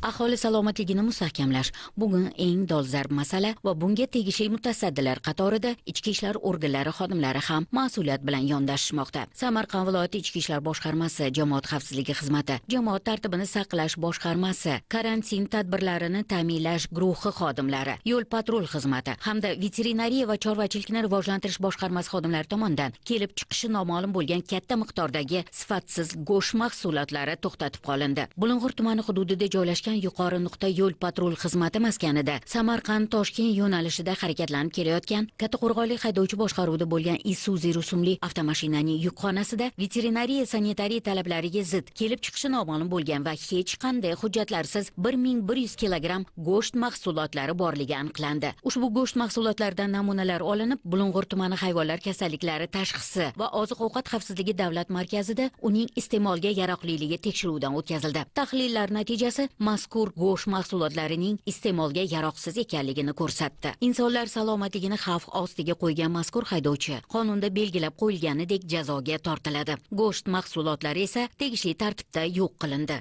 aholi salomatligini mustahkamlash bugun eng dolzarb masala va bunga tegishli mutasaddilar qatorida ichki ishlar organlari xodimlari ham mas'uliyat bilan yondashishmoqda samarqand viloyati ichki ishlar boshqarmasi jamoat xavfsizligi xizmati jamoat tartibini saqlash boshqarmasi karantin tadbirlarini ta'minlash guruhi xodimlari yo'l patrul xizmati hamda veterinariya va chorvachilikni rivojlantirish boshqarmasi xodimlari tomonidan kelib chiqishi noma'lum bo'lgan katta miqdordagi sifatsiz go'sht mahsulotlari to'xtatib qolindi bulung'ur tumani hududida joylashgan joylashgan yuqori nuqta yo'l patrul xizmati maskanida samarqand toshkent yo'nalishida harakatlanib kelayotgan kattaqo'rg'onlik haydovchi boshqaruvida bo'lgan isuzi rusumli avtomashinaning yukxonasida veterinariya sanitariya talablariga zid kelib chiqishi noma'lum bo'lgan va hech qanday hujjatlarsiz bir ming bir yuz kilogramm go'sht mahsulotlari borligi aniqlandi ushbu go'sht mahsulotlaridan namunalar olinib bulung'ur tumani hayvonlar kasalliklari tashxisi va oziq ovqat xavfsizligi davlat markazida uning iste'molga yaroqliligi tekshiruvdan o'tkazildi tahlillar natijasi mazkur go'sht mahsulotlarining iste'molga yaroqsiz ekanligini ko'rsatdi insonlar salomatligini xavf ostiga qo'ygan mazkur haydovchi qonunda belgilab qo'yilganidek jazoga tortiladi go'sht mahsulotlari esa tegishli tartibda yo'q qilindi